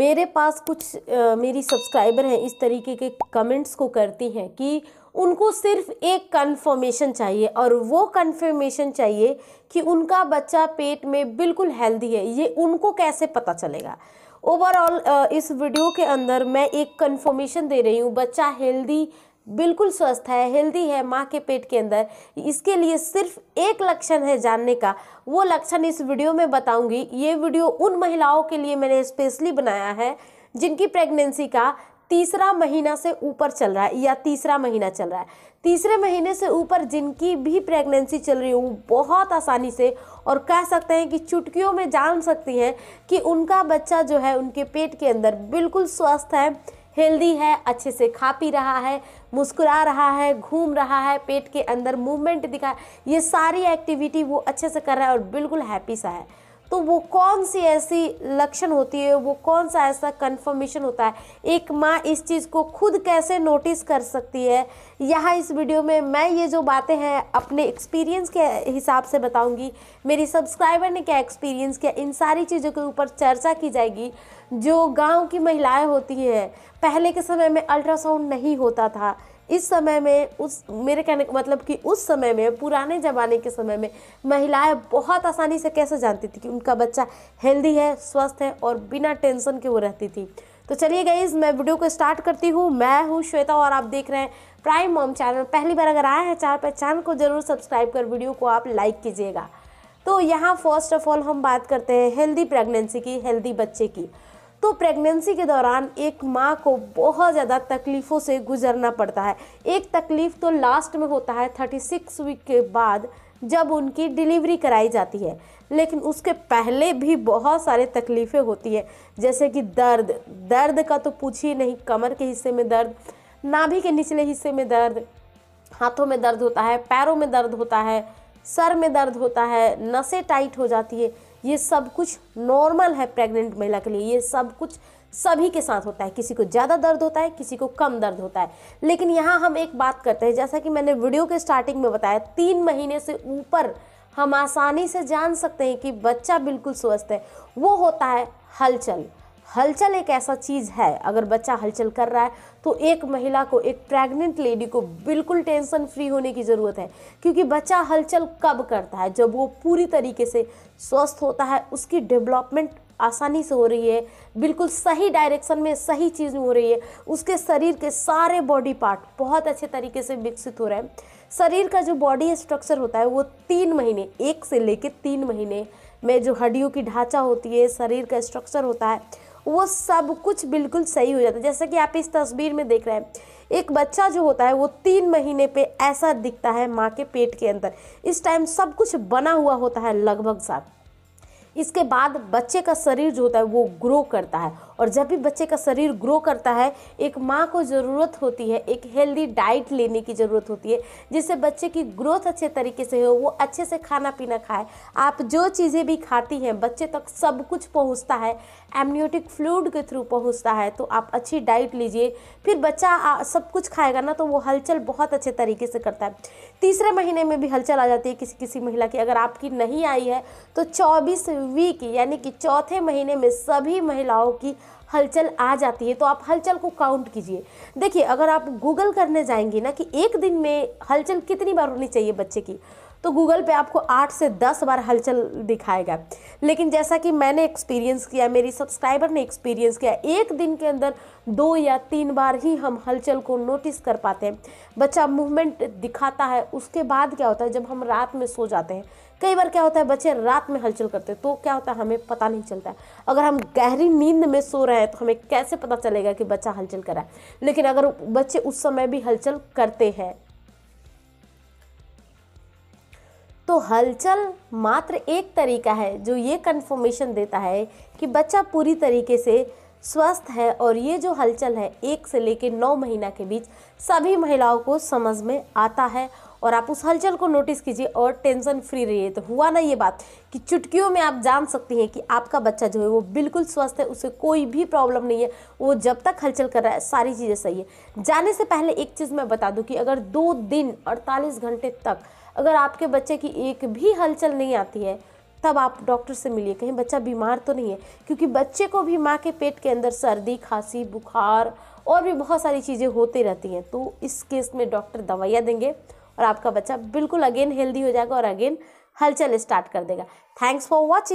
मेरे पास कुछ आ, मेरी सब्सक्राइबर हैं इस तरीके के कमेंट्स को करती हैं कि उनको सिर्फ एक कन्फर्मेशन चाहिए और वो कन्फर्मेशन चाहिए कि उनका बच्चा पेट में बिल्कुल हेल्दी है ये उनको कैसे पता चलेगा ओवरऑल इस वीडियो के अंदर मैं एक कन्फर्मेशन दे रही हूँ बच्चा हेल्दी बिल्कुल स्वस्थ है हेल्दी है माँ के पेट के अंदर इसके लिए सिर्फ एक लक्षण है जानने का वो लक्षण इस वीडियो में बताऊंगी ये वीडियो उन महिलाओं के लिए मैंने स्पेशली बनाया है जिनकी प्रेगनेंसी का तीसरा महीना से ऊपर चल रहा है या तीसरा महीना चल रहा है तीसरे महीने से ऊपर जिनकी भी प्रेगनेंसी चल रही हो वो बहुत आसानी से और कह सकते हैं कि चुटकियों में जान सकती हैं कि उनका बच्चा जो है उनके पेट के अंदर बिल्कुल स्वस्थ है हेल्दी है अच्छे से खा पी रहा है मुस्कुरा रहा है घूम रहा है पेट के अंदर मूवमेंट दिखा ये सारी एक्टिविटी वो अच्छे से कर रहा है और बिल्कुल हैप्पी सा है तो वो कौन सी ऐसी लक्षण होती है वो कौन सा ऐसा कन्फर्मेशन होता है एक माँ इस चीज़ को खुद कैसे नोटिस कर सकती है यहाँ इस वीडियो में मैं ये जो बातें हैं अपने एक्सपीरियंस के हिसाब से बताऊंगी मेरी सब्सक्राइबर ने क्या एक्सपीरियंस किया इन सारी चीज़ों के ऊपर चर्चा की जाएगी जो गांव की महिलाएं होती हैं पहले के समय में अल्ट्रासाउंड नहीं होता था इस समय में उस मेरे कहने का मतलब कि उस समय में पुराने ज़माने के समय में महिलाएं बहुत आसानी से कैसे जानती थी कि उनका बच्चा हेल्दी है स्वस्थ है और बिना टेंशन के वो रहती थी तो चलिए गई मैं वीडियो को स्टार्ट करती हूँ मैं हूँ श्वेता और आप देख रहे हैं प्राइम मॉम चैनल पहली बार अगर आए हैं चार पर चैनल को ज़रूर सब्सक्राइब कर वीडियो को आप लाइक कीजिएगा तो यहाँ फर्स्ट ऑफ ऑल हम बात करते हैं हेल्दी प्रेगनेंसी की हेल्दी बच्चे की तो प्रेगनेंसी के दौरान एक माँ को बहुत ज़्यादा तकलीफ़ों से गुजरना पड़ता है एक तकलीफ़ तो लास्ट में होता है थर्टी सिक्स वीक के बाद जब उनकी डिलीवरी कराई जाती है लेकिन उसके पहले भी बहुत सारे तकलीफ़ें होती है जैसे कि दर्द दर्द का तो पूछिए नहीं कमर के हिस्से में दर्द नाभि के निचले हिस्से में दर्द हाथों में दर्द होता है पैरों में दर्द होता है सर में दर्द होता है नसें टाइट हो जाती है ये सब कुछ नॉर्मल है प्रेग्नेंट महिला के लिए ये सब कुछ सभी के साथ होता है किसी को ज़्यादा दर्द होता है किसी को कम दर्द होता है लेकिन यहाँ हम एक बात करते हैं जैसा कि मैंने वीडियो के स्टार्टिंग में बताया तीन महीने से ऊपर हम आसानी से जान सकते हैं कि बच्चा बिल्कुल स्वस्थ है वो होता है हलचल हलचल एक ऐसा चीज़ है अगर बच्चा हलचल कर रहा है तो एक महिला को एक प्रेग्नेंट लेडी को बिल्कुल टेंशन फ्री होने की ज़रूरत है क्योंकि बच्चा हलचल कब करता है जब वो पूरी तरीके से स्वस्थ होता है उसकी डेवलपमेंट आसानी से हो रही है बिल्कुल सही डायरेक्शन में सही चीज़ हो रही है उसके शरीर के सारे बॉडी पार्ट बहुत अच्छे तरीके से विकसित हो रहे हैं शरीर का जो बॉडी स्ट्रक्चर होता है वो तीन महीने एक से लेकर तीन महीने में जो हड्डियों की ढांचा होती है शरीर का स्ट्रक्चर होता है वो सब कुछ बिल्कुल सही हो जाता है जैसा कि आप इस तस्वीर में देख रहे हैं एक बच्चा जो होता है वो तीन महीने पे ऐसा दिखता है माँ के पेट के अंदर इस टाइम सब कुछ बना हुआ होता है लगभग साथ इसके बाद बच्चे का शरीर जो होता है वो ग्रो करता है और जब भी बच्चे का शरीर ग्रो करता है एक माँ को ज़रूरत होती है एक हेल्दी डाइट लेने की ज़रूरत होती है जिससे बच्चे की ग्रोथ अच्छे तरीके से हो वो अच्छे से खाना पीना खाए आप जो चीज़ें भी खाती हैं बच्चे तक सब कुछ पहुँचता है एमनियोटिक फ्लूड के थ्रू पहुँचता है तो आप अच्छी डाइट लीजिए फिर बच्चा सब कुछ खाएगा ना तो वो हलचल बहुत अच्छे तरीके से करता है तीसरे महीने में भी हलचल आ जाती है किसी किसी महिला की अगर आपकी नहीं आई है तो चौबीस वीक यानी कि चौथे महीने में सभी महिलाओं की हलचल आ जाती है तो आप हलचल को काउंट कीजिए देखिए अगर आप गूगल करने जाएंगे ना कि एक दिन में हलचल कितनी बार होनी चाहिए बच्चे की तो गूगल पे आपको आठ से दस बार हलचल दिखाएगा लेकिन जैसा कि मैंने एक्सपीरियंस किया मेरी सब्सक्राइबर ने एक्सपीरियंस किया एक दिन के अंदर दो या तीन बार ही हम हलचल को नोटिस कर पाते हैं बच्चा मूवमेंट दिखाता है उसके बाद क्या होता है जब हम रात में सो जाते हैं कई बार क्या होता है बच्चे रात में हलचल करते हैं तो क्या होता है हमें पता नहीं चलता है अगर हम गहरी नींद में सो रहे हैं तो हमें कैसे पता चलेगा कि बच्चा हलचल कर रहा है लेकिन अगर बच्चे उस समय भी हलचल करते हैं तो हलचल मात्र एक तरीका है जो ये कन्फर्मेशन देता है कि बच्चा पूरी तरीके से स्वस्थ है और ये जो हलचल है एक से लेकर नौ महीना के बीच सभी महिलाओं को समझ में आता है और आप उस हलचल को नोटिस कीजिए और टेंशन फ्री रहिए तो हुआ ना ये बात कि चुटकियों में आप जान सकती हैं कि आपका बच्चा जो है वो बिल्कुल स्वस्थ है उसे कोई भी प्रॉब्लम नहीं है वो जब तक हलचल कर रहा है सारी चीज़ें सही है जाने से पहले एक चीज़ मैं बता दूँ कि अगर दो दिन अड़तालीस घंटे तक अगर आपके बच्चे की एक भी हलचल नहीं आती है तब आप डॉक्टर से मिलिए कहीं बच्चा बीमार तो नहीं है क्योंकि बच्चे को भी माँ के पेट के अंदर सर्दी खांसी बुखार और भी बहुत सारी चीज़ें होती रहती हैं तो इस केस में डॉक्टर दवाइयाँ देंगे और आपका बच्चा बिल्कुल अगेन हेल्दी हो जाएगा और अगेन हलचल स्टार्ट कर देगा थैंक्स फॉर वॉचिंग